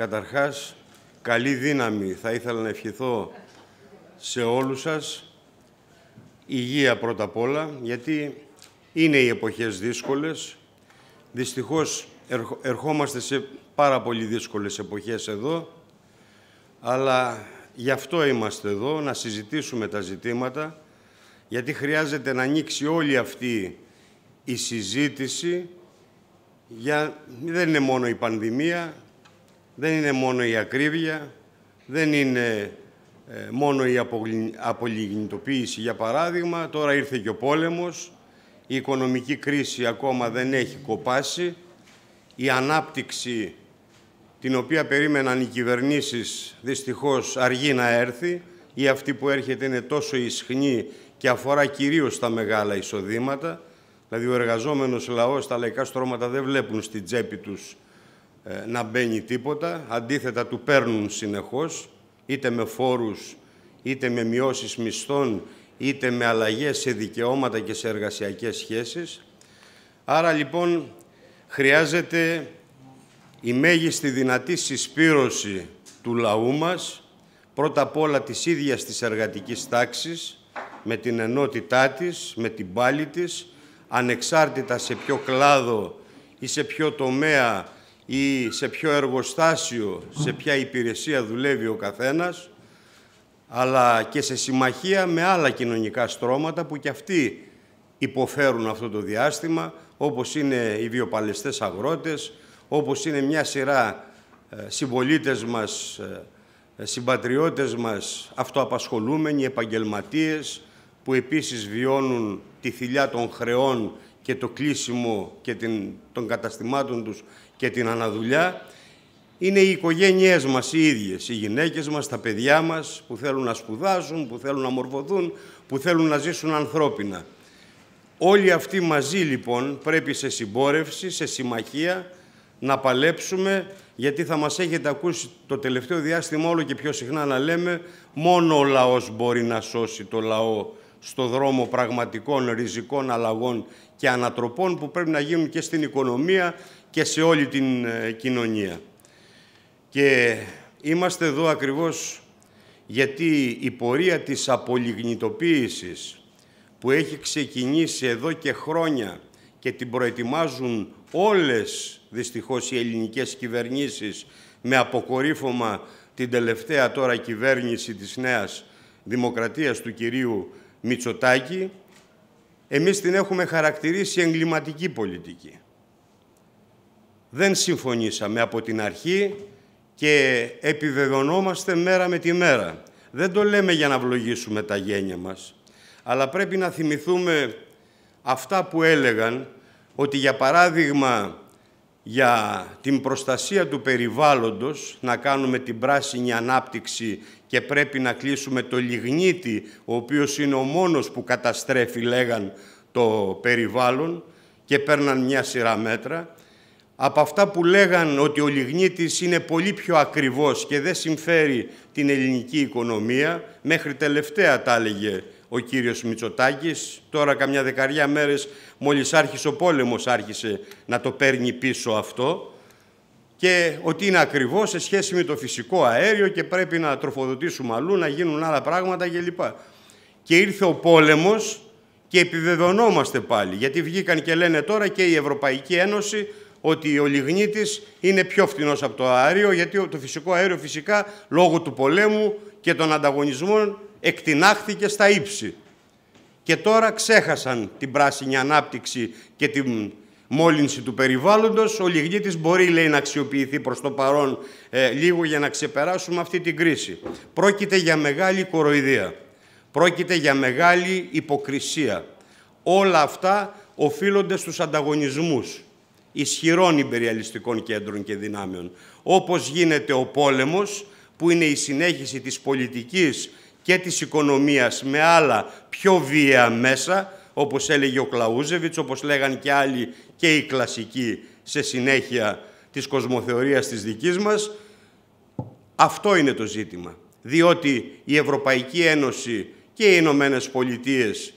Καταρχάς, καλή δύναμη. Θα ήθελα να ευχηθώ σε όλους σας. Υγεία πρώτα απ' όλα, γιατί είναι οι εποχές δύσκολες. Δυστυχώς ερχόμαστε σε πάρα πολύ δύσκολες εποχές εδώ, αλλά γι' αυτό είμαστε εδώ, να συζητήσουμε τα ζητήματα, γιατί χρειάζεται να ανοίξει όλη αυτή η συζήτηση για... Δεν είναι μόνο η πανδημία, δεν είναι μόνο η ακρίβεια, δεν είναι ε, μόνο η απολιγνητοποίηση. Για παράδειγμα, τώρα ήρθε και ο πόλεμος, η οικονομική κρίση ακόμα δεν έχει κοπάσει, η ανάπτυξη την οποία περίμεναν οι κυβερνήσεις δυστυχώς αργεί να έρθει ή αυτή που έρχεται είναι τόσο ισχνή και αφορά κυρίως τα μεγάλα εισοδήματα. Δηλαδή ο εργαζόμενος λαός, τα λαϊκά στρώματα δεν βλέπουν στην τσέπη τους ε, να μπαίνει τίποτα. Αντίθετα, του παίρνουν συνεχώς, είτε με φόρους, είτε με μειώσεις μισθών, είτε με αλλαγές σε δικαιώματα και σε εργασιακές σχέσεις. Άρα, λοιπόν, χρειάζεται η μέγιστη δυνατή συσπήρωση του λαού μας, πρώτα απ' όλα της ίδιας της εργατικής τάξης, με την ενότητά της, με την πάλη της, ανεξάρτητα σε ποιο κλάδο ή σε ποιο τομέα ή σε ποιο εργοστάσιο, σε ποια υπηρεσία δουλεύει ο καθένας, αλλά και σε συμμαχία με άλλα κοινωνικά στρώματα που και αυτοί υποφέρουν αυτό το διάστημα, όπως είναι οι βιοπαλαιστές αγρότες, όπως είναι μια σειρά ε, συμπολίτες μας, ε, συμπατριώτες μας, αυτοαπασχολούμενοι, επαγγελματίες, που επίσης βιώνουν τη θηλιά των χρεών και το κλείσιμο και την, των καταστημάτων τους και την αναδουλειά είναι οι οικογένειές μας οι ίδιες, οι γυναίκες μας, τα παιδιά μας που θέλουν να σπουδάζουν, που θέλουν να μορφωθούν, που θέλουν να ζήσουν ανθρώπινα. Όλοι αυτοί μαζί λοιπόν πρέπει σε συμπόρευση, σε συμμαχία να παλέψουμε γιατί θα μας έχετε ακούσει το τελευταίο διάστημα όλο και πιο συχνά να λέμε μόνο ο λαός μπορεί να σώσει το λαό στο δρόμο πραγματικών ριζικών αλλαγών και ανατροπών που πρέπει να γίνουν και στην οικονομία και σε όλη την ε, κοινωνία. Και είμαστε εδώ ακριβώς γιατί η πορεία της απολιγνητοποίησης που έχει ξεκινήσει εδώ και χρόνια και την προετοιμάζουν όλες δυστυχώς οι ελληνικές κυβερνήσεις με αποκορύφωμα την τελευταία τώρα κυβέρνηση της Νέας Δημοκρατίας του κυρίου Μητσοτάκη, εμείς την έχουμε χαρακτηρίσει εγκληματική πολιτική δεν συμφωνήσαμε από την αρχή και επιβεβαιωνόμαστε μέρα με τη μέρα. Δεν το λέμε για να βλογίσουμε τα γένια μας, αλλά πρέπει να θυμηθούμε αυτά που έλεγαν ότι για παράδειγμα για την προστασία του περιβάλλοντος, να κάνουμε την πράσινη ανάπτυξη και πρέπει να κλείσουμε το λιγνίτι, ο οποίος είναι ο μόνος που καταστρέφει, λέγαν, το περιβάλλον και παίρναν μια σειρά μέτρα από αυτά που λέγαν ότι ο λιγνίτης είναι πολύ πιο ακριβός και δεν συμφέρει την ελληνική οικονομία, μέχρι τελευταία τα έλεγε ο κύριος Μητσοτάκης. Τώρα καμιά δεκαριά μέρες μόλις άρχισε ο πόλεμος άρχισε να το παίρνει πίσω αυτό και ότι είναι ακριβώς σε σχέση με το φυσικό αέριο και πρέπει να τροφοδοτήσουμε αλλού, να γίνουν άλλα πράγματα κλπ. Και ήρθε ο πόλεμος και επιβεβαιωνόμαστε πάλι, γιατί βγήκαν και λένε τώρα και η Ευρωπαϊκή Ένωση ότι ο λιγνίτης είναι πιο φθηνός από το αέριο, γιατί το φυσικό αέριο φυσικά λόγω του πολέμου και των ανταγωνισμών εκτινάχθηκε στα ύψη. Και τώρα ξέχασαν την πράσινη ανάπτυξη και την μόλυνση του περιβάλλοντος. Ο λιγνίτης μπορεί, λέει, να αξιοποιηθεί προς το παρόν ε, λίγο για να ξεπεράσουμε αυτή την κρίση. Πρόκειται για μεγάλη κοροϊδία. Πρόκειται για μεγάλη υποκρισία. Όλα αυτά οφείλονται στους ανταγωνισμούς ισχυρών υπεριαλιστικών κέντρων και δυνάμεων, όπως γίνεται ο πόλεμος, που είναι η συνέχιση της πολιτικής και της οικονομίας με άλλα πιο βία μέσα, όπως έλεγε ο Κλαούζεβιτς, όπως λέγαν και άλλοι και οι κλασικοί σε συνέχεια της κοσμοθεωρίας της δικής μας. Αυτό είναι το ζήτημα. Διότι η Ευρωπαϊκή Ένωση και οι Ηνωμένες Πολιτείες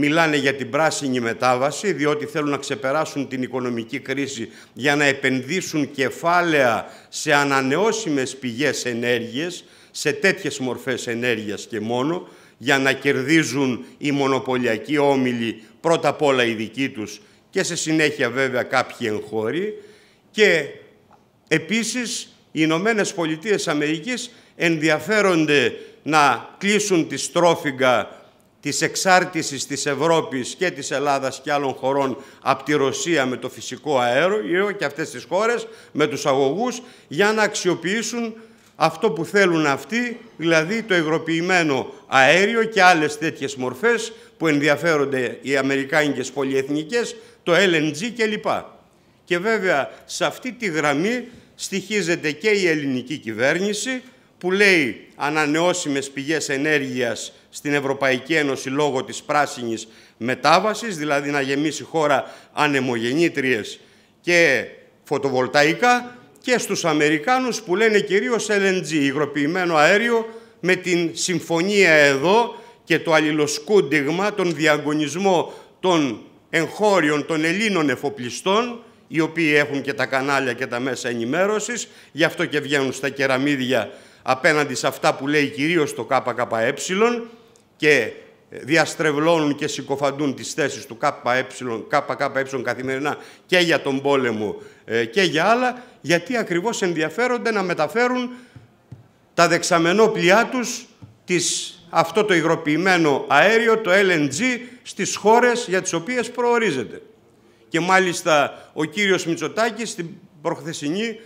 μιλάνε για την πράσινη μετάβαση, διότι θέλουν να ξεπεράσουν την οικονομική κρίση για να επενδύσουν κεφάλαια σε ανανεώσιμες πηγές ενέργειας, σε τέτοιες μορφές ενέργειας και μόνο, για να κερδίζουν οι μονοπωλιακοί όμιλοι, πρώτα απ' όλα οι δικοί τους και σε συνέχεια βέβαια κάποιοι εγχώροι. Και επίσης οι Ηνωμένες Πολιτείες Αμερικής ενδιαφέρονται να κλείσουν τη στρόφιγγα της εξάρτησης της Ευρώπης και της Ελλάδας και άλλων χωρών από τη Ρωσία με το φυσικό αέριο και αυτές τις χώρες με τους αγωγούς για να αξιοποιήσουν αυτό που θέλουν αυτοί, δηλαδή το υγροποιημένο αέριο και άλλες τέτοιες μορφές που ενδιαφέρονται οι Αμερικάνικες πολυεθνικές, το LNG κλπ. Και βέβαια σε αυτή τη γραμμή στοιχίζεται και η ελληνική κυβέρνηση που λέει ανανεώσιμες πηγές ενέργειας στην Ευρωπαϊκή Ένωση λόγω της πράσινης μετάβασης, δηλαδή να γεμίσει χώρα ανεμογεννήτριες και φωτοβολταϊκά και στους Αμερικάνους που λένε κυρίως LNG, υγροποιημένο αέριο, με την συμφωνία εδώ και το αλληλοσκούντιγμα, τον διαγωνισμό των εγχώριων των Ελλήνων εφοπλιστών, οι οποίοι έχουν και τα κανάλια και τα μέσα ενημέρωσης, γι' αυτό και βγαίνουν στα κεραμίδια απέναντι σε αυτά που λέει κυρίως το ΚΚΕ, και διαστρεβλώνουν και συκοφαντούν τις θέσεις του ΚΚΕ, ε καθημερινά και για τον πόλεμο ε, και για άλλα, γιατί ακριβώς ενδιαφέρονται να μεταφέρουν τα δεξαμενόπλιά τους τις, αυτό το υγροποιημένο αέριο, το LNG, στις χώρες για τις οποίες προορίζεται. Και μάλιστα ο κύριος Μητσοτάκης στην προχθεσινή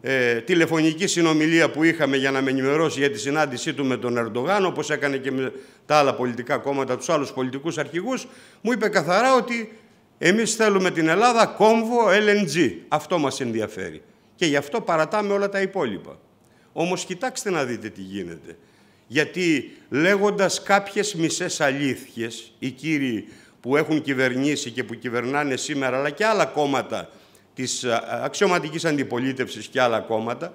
ε, τηλεφωνική συνομιλία που είχαμε για να με ενημερώσει για τη συνάντησή του με τον Ερντογάν, όπως έκανε και με τα άλλα πολιτικά κόμματα, τους άλλους πολιτικούς αρχηγούς, μου είπε καθαρά ότι εμείς θέλουμε την Ελλάδα κόμβο LNG. Αυτό μας ενδιαφέρει. Και γι' αυτό παρατάμε όλα τα υπόλοιπα. Όμως κοιτάξτε να δείτε τι γίνεται. Γιατί λέγοντας κάποιες μισές αλήθειες οι κύριοι που έχουν κυβερνήσει και που κυβερνάνε σήμερα, αλλά και άλλα κόμματα της ε, αξιωματικής αντιπολίτευσης και άλλα κόμματα,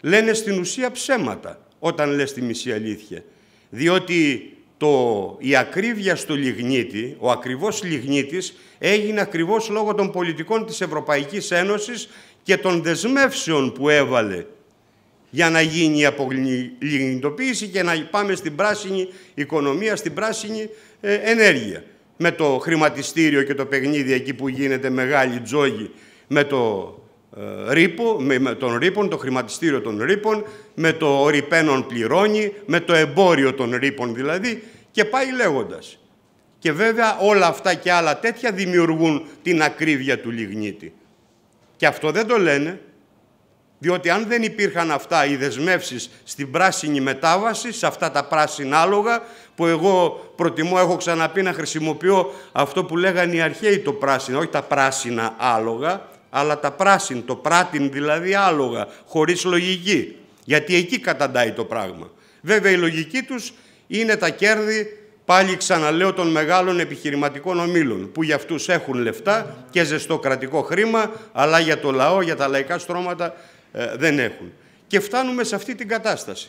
λένε στην ουσία ψέματα όταν λες τη μισή αλήθεια. Διότι το, η ακρίβεια στο λιγνίτη, ο ακριβώς λιγνίτης, έγινε ακριβώς λόγω των πολιτικών της Ευρωπαϊκής Ένωσης και των δεσμεύσεων που έβαλε για να γίνει η απολιγνητοποίηση και να πάμε στην πράσινη οικονομία, στην πράσινη ε, ενέργεια. Με το χρηματιστήριο και το παιχνίδι εκεί που γίνεται μεγάλη τζόγη με το ε, ρήπο, με τον ρήπον, το χρηματιστήριο των ρήπων, με το ρηπαίνον πληρώνει, με το εμπόριο των ρήπων δηλαδή και πάει λέγοντας. Και βέβαια όλα αυτά και άλλα τέτοια δημιουργούν την ακρίβεια του λιγνίτη. Και αυτό δεν το λένε, διότι αν δεν υπήρχαν αυτά οι δεσμεύσεις στην πράσινη μετάβαση, σε αυτά τα πράσινα άλογα, που εγώ προτιμώ, έχω ξαναπεί να χρησιμοποιώ αυτό που λέγανε οι αρχαίοι το πράσινο, όχι τα πράσινα άλογα, αλλά τα πράσιν, το πράτην δηλαδή άλογα, χωρίς λογική. Γιατί εκεί καταντάει το πράγμα. Βέβαια η λογική τους είναι τα κέρδη, πάλι ξαναλέω, των μεγάλων επιχειρηματικών ομίλων, που για αυτούς έχουν λεφτά και ζεστό κρατικό χρήμα, αλλά για το λαό, για τα λαϊκά στρώματα ε, δεν έχουν. Και φτάνουμε σε αυτή την κατάσταση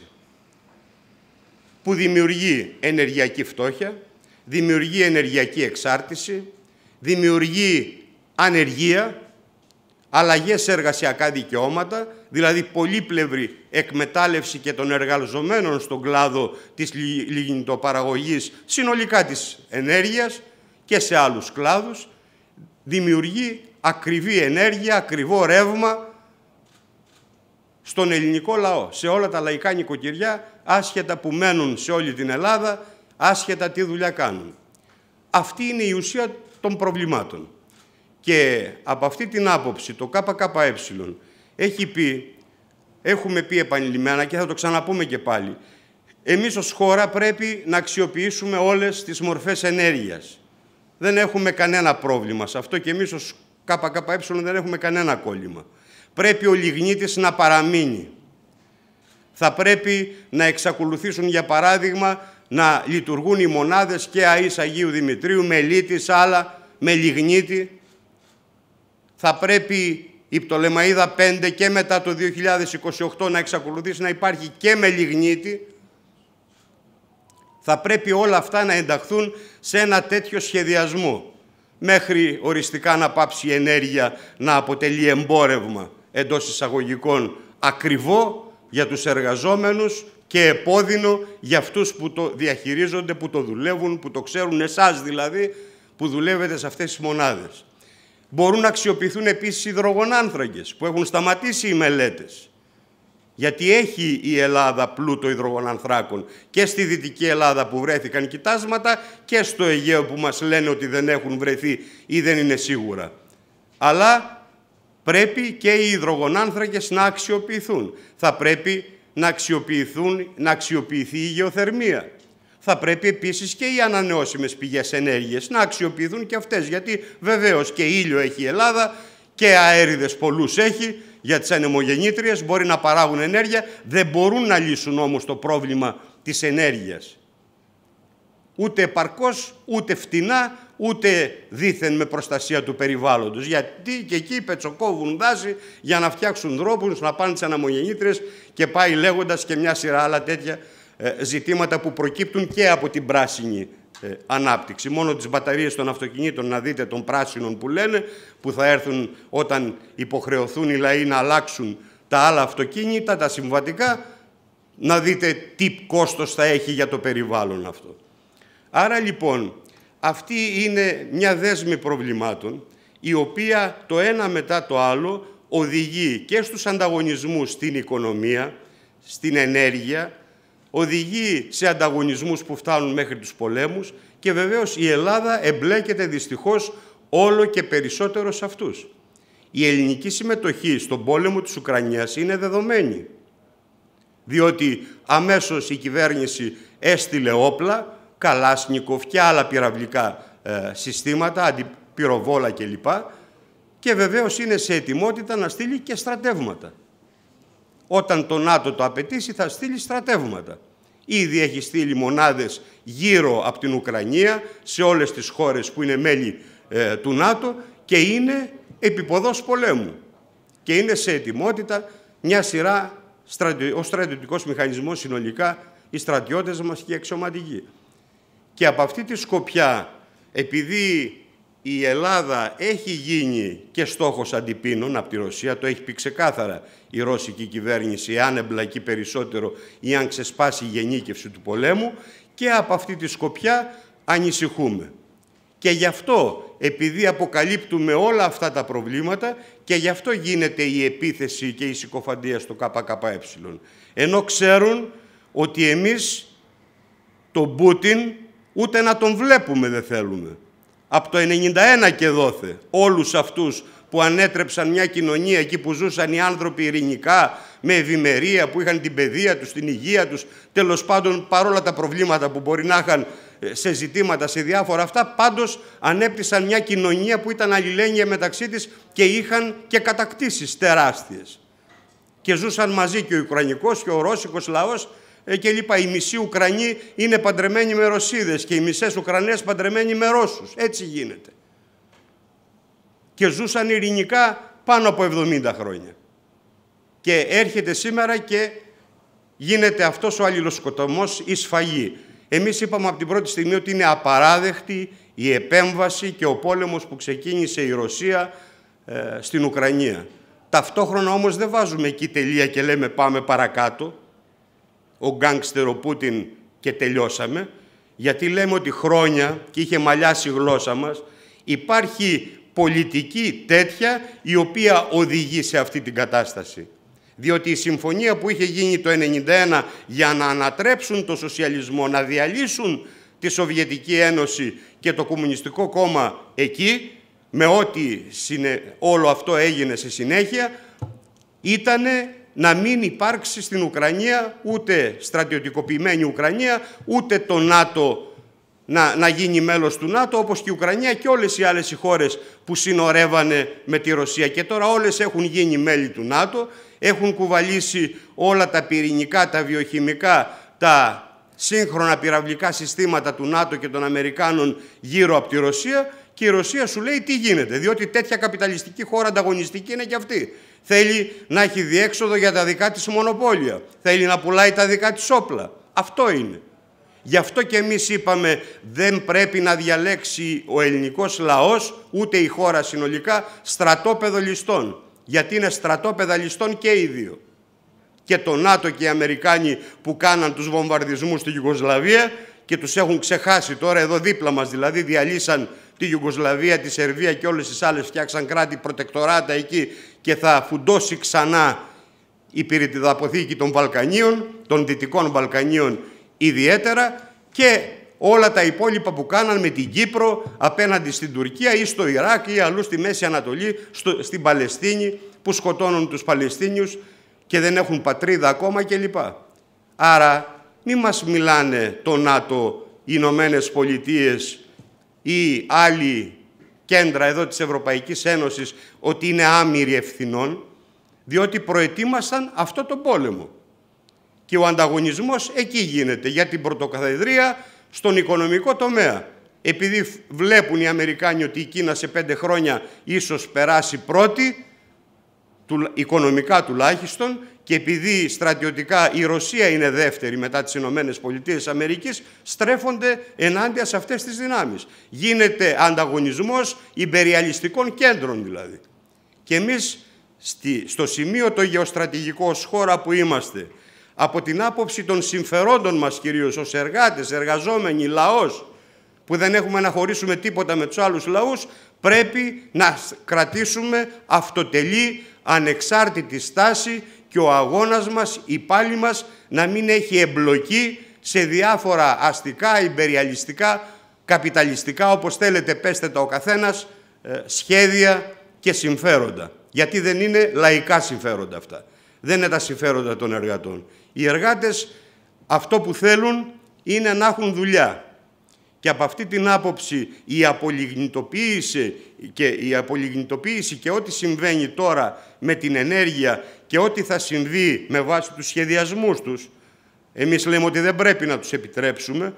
που δημιουργεί ενεργειακή φτώχεια, δημιουργεί ενεργειακή εξάρτηση, δημιουργεί ανεργία, αλλαγές σε εργασιακά δικαιώματα, δηλαδή πολύπλευρη εκμετάλλευση και των εργαζομένων στον κλάδο της λιγνητοπαραγωγής συνολικά της ενέργειας και σε άλλους κλάδους, δημιουργεί ακριβή ενέργεια, ακριβό ρεύμα στον ελληνικό λαό, σε όλα τα λαϊκά νοικοκυριά, άσχετα που μένουν σε όλη την Ελλάδα, άσχετα τι δουλειά κάνουν. Αυτή είναι η ουσία των προβλημάτων. Και από αυτή την άποψη το ΚΚΕ έχει πει, έχουμε πει επανειλημμένα και θα το ξαναπούμε και πάλι, εμείς ως χώρα πρέπει να αξιοποιήσουμε όλες τις μορφές ενέργειας. Δεν έχουμε κανένα πρόβλημα σε αυτό και εμείς ως ΚΚΕ δεν έχουμε κανένα κόλλημα. Πρέπει ο λιγνίτης να παραμείνει. Θα πρέπει να εξακολουθήσουν, για παράδειγμα, να λειτουργούν οι μονάδες και ΑΕΣ Αγίου Δημητρίου, με λίτης, άλλα, με λιγνίτη, θα πρέπει η Πτολεμαίδα 5 και μετά το 2028 να εξακολουθήσει να υπάρχει και με λιγνίτη. Θα πρέπει όλα αυτά να ενταχθούν σε ένα τέτοιο σχεδιασμό μέχρι οριστικά να πάψει η ενέργεια να αποτελεί εμπόρευμα εντός εισαγωγικών ακριβό για τους εργαζόμενους και επώδυνο για αυτούς που το διαχειρίζονται, που το δουλεύουν, που το ξέρουν, εσάς δηλαδή, που δουλεύετε σε αυτές τις μονάδες. Μπορούν να αξιοποιηθούν επίσης υδρογονάνθρακες που έχουν σταματήσει οι μελέτες. Γιατί έχει η Ελλάδα πλούτο υδρογονανθράκων και στη Δυτική Ελλάδα που βρέθηκαν κοιτάσματα και στο Αιγαίο που μας λένε ότι δεν έχουν βρεθεί ή δεν είναι σίγουρα. Αλλά πρέπει και οι υδρογονάνθρακες να αξιοποιηθούν. Θα πρέπει να, αξιοποιηθούν, να αξιοποιηθεί η γεωθερμία θα πρέπει επίσης και οι ανανεώσιμες πηγές ενέργειας να αξιοποιηθούν και αυτές, γιατί βεβαίως και ήλιο έχει η Ελλάδα και αέριδες πολλούς έχει για τις ανεμογεννήτριες, μπορεί να παράγουν ενέργεια, δεν μπορούν να λύσουν όμως το πρόβλημα της ενέργειας. Ούτε επαρκώς, ούτε φτηνά, ούτε δήθεν με προστασία του περιβάλλοντος. Γιατί και εκεί πετσοκόβουν δάση για να φτιάξουν δρόμους, να πάνε τις ανεμογεννήτριες και πάει λέγοντας και μια σειρά άλλα τέτοια ε, ζητήματα που προκύπτουν και από την πράσινη ε, ανάπτυξη. Μόνο τις μπαταρίες των αυτοκινήτων να δείτε των πράσινων που λένε που θα έρθουν όταν υποχρεωθούν οι λαοί να αλλάξουν τα άλλα αυτοκίνητα, τα συμβατικά να δείτε τι κόστος θα έχει για το περιβάλλον αυτό. Άρα λοιπόν αυτή είναι μια δέσμη προβλημάτων η οποία το ένα μετά το άλλο οδηγεί και στους ανταγωνισμούς στην οικονομία, στην ενέργεια, οδηγεί σε ανταγωνισμούς που φτάνουν μέχρι τους πολέμους και βεβαίως η Ελλάδα εμπλέκεται δυστυχώς όλο και περισσότερο σε αυτούς. Η ελληνική συμμετοχή στον πόλεμο της Ουκρανίας είναι δεδομένη, διότι αμέσως η κυβέρνηση έστειλε όπλα, Καλάσνικοφ και άλλα πυραυλικά ε, συστήματα, αντιπυροβόλα κλπ. Και βεβαίως είναι σε ετοιμότητα να στείλει και στρατεύματα. Όταν το ΝΑΤΟ το απαιτήσει θα στείλει στρατεύματα. Ήδη έχει στείλει μονάδες γύρω από την Ουκρανία, σε όλες τις χώρες που είναι μέλη ε, του ΝΑΤΟ και είναι επιποδός πολέμου. Και είναι σε ετοιμότητα μια σειρά, ο στρατιωτικός μηχανισμός συνολικά, οι στρατιώτες μας και οι εξωματικοί. Και από αυτή τη σκοπιά, επειδή η Ελλάδα έχει γίνει και στόχος αντιπίνων από τη Ρωσία, το έχει πει ξεκάθαρα η ρώσικη κυβέρνηση, αν εμπλακεί περισσότερο ή αν ξεσπάσει η γενίκευση του πολέμου και από αυτή τη σκοπιά ανησυχούμε. Και γι' αυτό, επειδή αποκαλύπτουμε όλα αυτά τα προβλήματα και γι' αυτό γίνεται η επίθεση και η συκοφαντία στο ΚΚΕ. Ενώ ξέρουν ότι εμείς τον Πούτιν ούτε να τον βλέπουμε δεν θέλουμε από το 91 και δόθε όλους αυτούς που ανέτρεψαν μια κοινωνία εκεί που ζούσαν οι άνθρωποι ειρηνικά, με ευημερία, που είχαν την παιδεία τους, την υγεία τους, τέλος πάντων παρόλα τα προβλήματα που μπορεί να είχαν ε, σε ζητήματα, σε διάφορα αυτά, πάντως ανέπτυσαν μια κοινωνία που ήταν αλληλένια μεταξύ της και είχαν και κατακτήσεις τεράστιες. Και ζούσαν μαζί και ο Ουκρανικός και ο Ρώσικος λαός ε, λοιπά, Οι μισοί Ουκρανοί είναι παντρεμένοι με Ρωσίδες και οι μισές Ουκρανές παντρεμένοι με Ρώσους. Έτσι γίνεται. Και ζούσαν ειρηνικά πάνω από 70 χρόνια. Και έρχεται σήμερα και γίνεται αυτός ο αλληλοσκοτωμός η σφαγή. Εμείς είπαμε από την πρώτη στιγμή ότι είναι απαράδεκτη η επέμβαση και ο πόλεμος που ξεκίνησε η Ρωσία ε, στην Ουκρανία. Ταυτόχρονα όμως δεν βάζουμε εκεί τελεία και λέμε πάμε παρακάτω ο ο Πούτιν και τελειώσαμε, γιατί λέμε ότι χρόνια, και είχε μαλλιάσει η γλώσσα μας, υπάρχει πολιτική τέτοια η οποία οδηγεί σε αυτή την κατάσταση. Διότι η συμφωνία που είχε γίνει το 1991 για να ανατρέψουν το σοσιαλισμό, να διαλύσουν τη Σοβιετική Ένωση και το Κομμουνιστικό Κόμμα εκεί, με ό,τι όλο αυτό έγινε σε συνέχεια, ήταν να μην υπάρξει στην Ουκρανία ούτε στρατιωτικοποιημένη Ουκρανία, ούτε το ΝΑΤΟ να, να γίνει μέλος του ΝΑΤΟ, όπως και η Ουκρανία και όλες οι άλλες οι χώρες που συνορεύανε με τη Ρωσία. Και τώρα όλες έχουν γίνει μέλη του ΝΑΤΟ, έχουν κουβαλήσει όλα τα πυρηνικά, τα βιοχημικά, τα σύγχρονα πυραυλικά συστήματα του ΝΑΤΟ και των Αμερικάνων γύρω από τη Ρωσία και η Ρωσία σου λέει τι γίνεται, διότι τέτοια καπιταλιστική χώρα ανταγωνιστική είναι και αυτή. Θέλει να έχει διέξοδο για τα δικά της μονοπόλια. Θέλει να πουλάει τα δικά της όπλα. Αυτό είναι. Γι' αυτό και εμείς είπαμε δεν πρέπει να διαλέξει ο ελληνικός λαός, ούτε η χώρα συνολικά, στρατόπεδο ληστών. Γιατί είναι στρατόπεδα ληστών και οι δύο. Και το ΝΑΤΟ και οι Αμερικάνοι που κάναν τους βομβαρδισμούς στη Γιουγκοσλαβία και τους έχουν ξεχάσει τώρα εδώ δίπλα μας, δηλαδή διαλύσαν τη Ιουγκοσλαβία, τη Σερβία και όλες τις άλλες φτιάξαν κράτη προτεκτοράτα εκεί και θα φουντώσει ξανά η πυρητιδαποθήκη των Βαλκανίων, των Δυτικών Βαλκανίων ιδιαίτερα και όλα τα υπόλοιπα που κάναν με την Κύπρο απέναντι στην Τουρκία ή στο Ιράκ ή αλλού στη Μέση Ανατολή, στο, στην Παλαιστίνη που σκοτώνουν τους Παλαιστίνιους και δεν έχουν πατρίδα ακόμα κλπ. Άρα μη μας μιλάνε το ΝΑΤΟ, οι Ηνωμένες Πολιτείες, ή άλλοι κέντρα εδώ της Ευρωπαϊκής Ένωσης ότι είναι άμυροι ευθυνών, διότι προετοίμασαν αυτό το πόλεμο. Και ο ανταγωνισμός εκεί γίνεται για την πρωτοκαθεδρία στον οικονομικό τομέα. Επειδή βλέπουν οι Αμερικάνοι ότι η Κίνα σε πέντε χρόνια ίσως περάσει πρώτη, του, οικονομικά τουλάχιστον, και επειδή στρατιωτικά η Ρωσία είναι δεύτερη μετά τις Ηνωμένες Πολιτείες Αμερικής, στρέφονται ενάντια σε αυτές τις δυνάμεις. Γίνεται ανταγωνισμός υπεριαλιστικών κέντρων δηλαδή. Και εμείς στη, στο σημείο το γεωστρατηγικό ως χώρα που είμαστε, από την άποψη των συμφερόντων μας κυρίως ως εργάτες, εργαζόμενοι, λαός, που δεν έχουμε να χωρίσουμε τίποτα με τους άλλους λαούς, πρέπει να κρατήσουμε αυτοτελή ανεξάρτητη στάση και ο αγώνας μας, η πάλι μας, να μην έχει εμπλοκή σε διάφορα αστικά, υπεριαλιστικά, καπιταλιστικά, όπως θέλετε πέστε τα ο καθένας, ε, σχέδια και συμφέροντα. Γιατί δεν είναι λαϊκά συμφέροντα αυτά. Δεν είναι τα συμφέροντα των εργατών. Οι εργάτες αυτό που θέλουν είναι να έχουν δουλειά, και από αυτή την άποψη η απολιγνητοποίηση και, η απολιγνητοποίηση και ό,τι συμβαίνει τώρα με την ενέργεια και ό,τι θα συμβεί με βάση τους σχεδιασμούς τους, εμείς λέμε ότι δεν πρέπει να τους επιτρέψουμε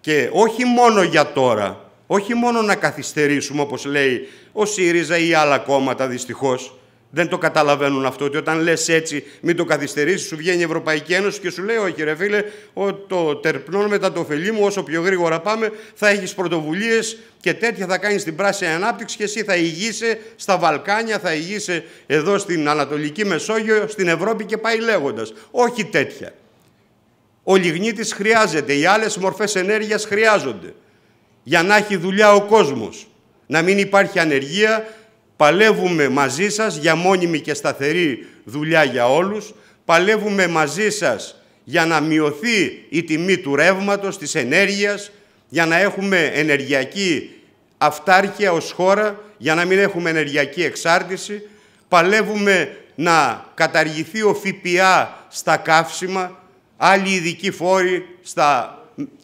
και όχι μόνο για τώρα, όχι μόνο να καθυστερήσουμε όπως λέει ο ΣΥΡΙΖΑ ή άλλα κόμματα δυστυχώς, δεν το καταλαβαίνουν αυτό ότι όταν λες έτσι μην το καθυστερήσεις σου βγαίνει η Ευρωπαϊκή Ένωση και σου λέει όχι ρε φίλε ο, το τερπνών μετά το ωφελή μου όσο πιο γρήγορα πάμε θα έχεις πρωτοβουλίες και τέτοια θα κάνεις την πράσινη ανάπτυξη και εσύ θα ηγείσαι στα Βαλκάνια, θα ηγείσαι εδώ στην Ανατολική Μεσόγειο, στην Ευρώπη και πάει λέγοντας. Όχι τέτοια. Ο λιγνίτης χρειάζεται, οι άλλες μορφές ενέργειας χρειάζονται για να έχει δουλειά ο κόσμος, να μην υπάρχει ανεργία, Παλεύουμε μαζί σας για μόνιμη και σταθερή δουλειά για όλους. Παλεύουμε μαζί σας για να μειωθεί η τιμή του ρεύματος, της ενέργειας, για να έχουμε ενεργειακή αυτάρχεια ως χώρα, για να μην έχουμε ενεργειακή εξάρτηση. Παλεύουμε να καταργηθεί ο ΦΠΑ στα καύσιμα, άλλοι ειδικοί φόροι στα,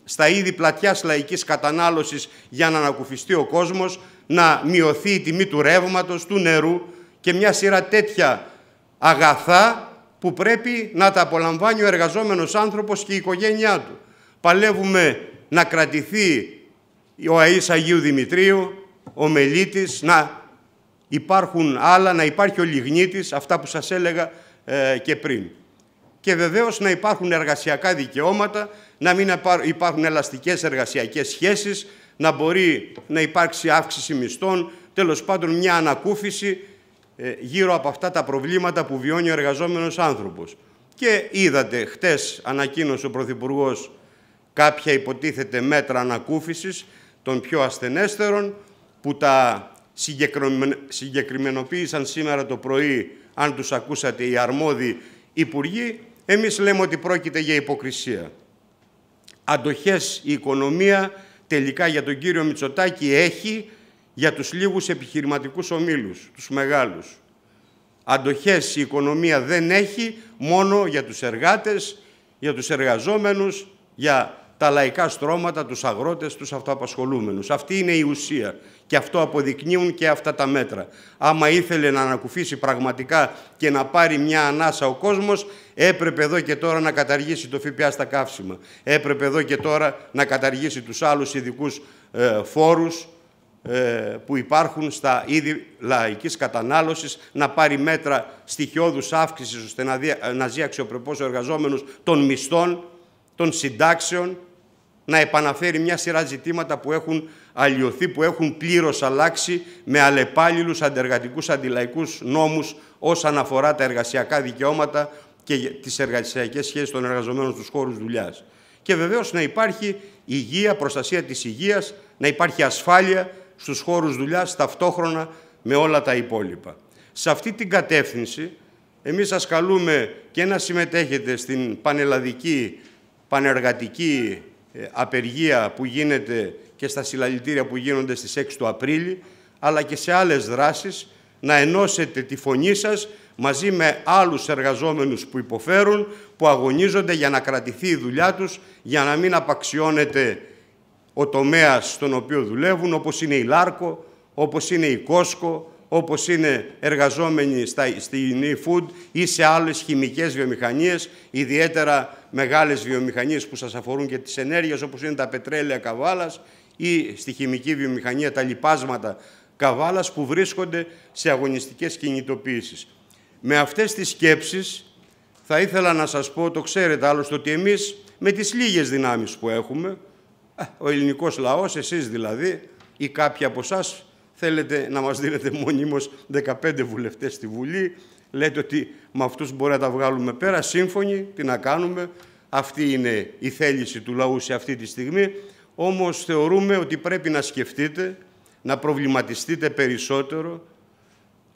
στα είδη πλατιάς λαϊκής κατανάλωσης για να ανακουφιστεί ο κόσμος να μειωθεί η τιμή του ρεύματος, του νερού και μια σειρά τέτοια αγαθά που πρέπει να τα απολαμβάνει ο εργαζόμενος άνθρωπος και η οικογένειά του. Παλεύουμε να κρατηθεί ο ΑΕΣ Αγίου Δημητρίου, ο Μελίτης, να υπάρχουν άλλα, να υπάρχει ο Λιγνίτης, αυτά που σας έλεγα ε, και πριν. Και βεβαίως να υπάρχουν εργασιακά δικαιώματα, να μην υπάρχουν ελαστικές εργασιακές σχέσεις, να μπορεί να υπάρξει αύξηση μισθών, τέλος πάντων μια ανακούφιση ε, γύρω από αυτά τα προβλήματα που βιώνει ο εργαζόμενος άνθρωπος. Και είδατε, χτες ανακοίνωσε ο Πρωθυπουργός κάποια υποτίθεται μέτρα ανακούφισης των πιο ασθενέστερων που τα συγκεκριμενοποίησαν σήμερα το πρωί, αν τους ακούσατε οι αρμόδιοι υπουργοί, εμείς λέμε ότι πρόκειται για υποκρισία. Αντοχές η οικονομία τελικά για τον κύριο Μητσοτάκη έχει για τους λίγους επιχειρηματικούς ομίλους, τους μεγάλους. Αντοχές η οικονομία δεν έχει μόνο για τους εργάτες, για τους εργαζόμενους, για τα λαϊκά στρώματα, τους αγρότες, τους αυτοαπασχολούμενους. Αυτή είναι η ουσία και αυτό αποδεικνύουν και αυτά τα μέτρα. Άμα ήθελε να ανακουφίσει πραγματικά και να πάρει μια ανάσα ο κόσμος, έπρεπε εδώ και τώρα να καταργήσει το ΦΠΑ στα καύσιμα. Έπρεπε εδώ και τώρα να καταργήσει τους άλλους ειδικούς ε, φόρους ε, που υπάρχουν στα είδη λαϊκής κατανάλωσης, να πάρει μέτρα στοιχειώδους αύξησης ώστε να, ζει αξιοπρεπώς ο των μισθών, των συντάξεων, να επαναφέρει μια σειρά ζητήματα που έχουν αλλοιωθεί, που έχουν πλήρως αλλάξει με αλλεπάλληλους αντεργατικούς αντιλαϊκούς νόμους όσον αφορά τα εργασιακά δικαιώματα και τις εργασιακές σχέσεις των εργαζομένων στους χώρους δουλειάς. Και βεβαίως να υπάρχει υγεία, προστασία της υγείας, να υπάρχει ασφάλεια στους χώρους δουλειάς ταυτόχρονα με όλα τα υπόλοιπα. Σε αυτή την κατεύθυνση εμείς σας καλούμε και να συμμετέχετε στην πανελλαδική, πανεργατική ε, απεργία που γίνεται και στα συλλαλητήρια που γίνονται στις 6 του Απρίλη, αλλά και σε άλλες δράσεις, να ενώσετε τη φωνή σας μαζί με άλλους εργαζόμενους που υποφέρουν, που αγωνίζονται για να κρατηθεί η δουλειά τους, για να μην απαξιώνεται ο τομέας στον οποίο δουλεύουν, όπως είναι η Λάρκο, όπως είναι η Κόσκο, όπως είναι εργαζόμενοι στα, στην e-food ή σε άλλες χημικές βιομηχανίες, ιδιαίτερα μεγάλες βιομηχανίες που σας αφορούν και τις ενέργειες, όπως είναι τα πετρέλαια καβάλας ή στη χημική βιομηχανία τα λιπάσματα καβάλας που βρίσκονται σε αγωνιστικές κινητοποίησεις. Με αυτές τις σκέψεις θα ήθελα να σας πω, το ξέρετε άλλωστε, ότι εμείς με τις λίγες δυνάμεις που έχουμε, ε, ο ελληνικός λαός, εσείς δηλαδή, ή κάποιοι από εσάς, Θέλετε να μας δίνετε μονίμως 15 βουλευτές στη Βουλή. Λέτε ότι με αυτούς μπορεί να τα βγάλουμε πέρα. Σύμφωνοι, τι να κάνουμε. Αυτή είναι η θέληση του λαού σε αυτή τη στιγμή. Όμως θεωρούμε ότι πρέπει να σκεφτείτε, να προβληματιστείτε περισσότερο,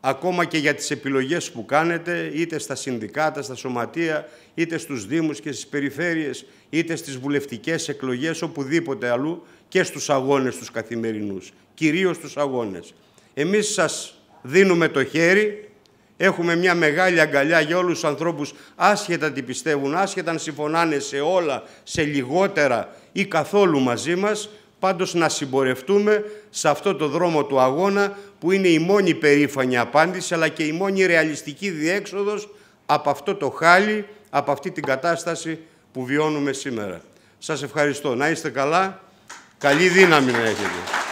ακόμα και για τις επιλογές που κάνετε, είτε στα συνδικάτα, στα σωματεία, είτε στους Δήμους και στις περιφέρειες, είτε στις βουλευτικές εκλογές, οπουδήποτε αλλού, και στους αγώνες τους καθημερινούς, κυρίως στους αγώνες. Εμείς σας δίνουμε το χέρι, έχουμε μια μεγάλη αγκαλιά για όλους τους ανθρώπους, άσχετα τι πιστεύουν, άσχετα αν συμφωνάνε σε όλα, σε λιγότερα ή καθόλου μαζί μας, πάντως να συμπορευτούμε σε αυτό το δρόμο του αγώνα που είναι η μόνη περήφανη απάντηση αλλά και η μόνη ρεαλιστική διέξοδος από αυτό το χάλι, από αυτή την κατάσταση που βιώνουμε σήμερα. Σας ευχαριστώ. Να είστε καλά. Καλή δύναμη να έχετε.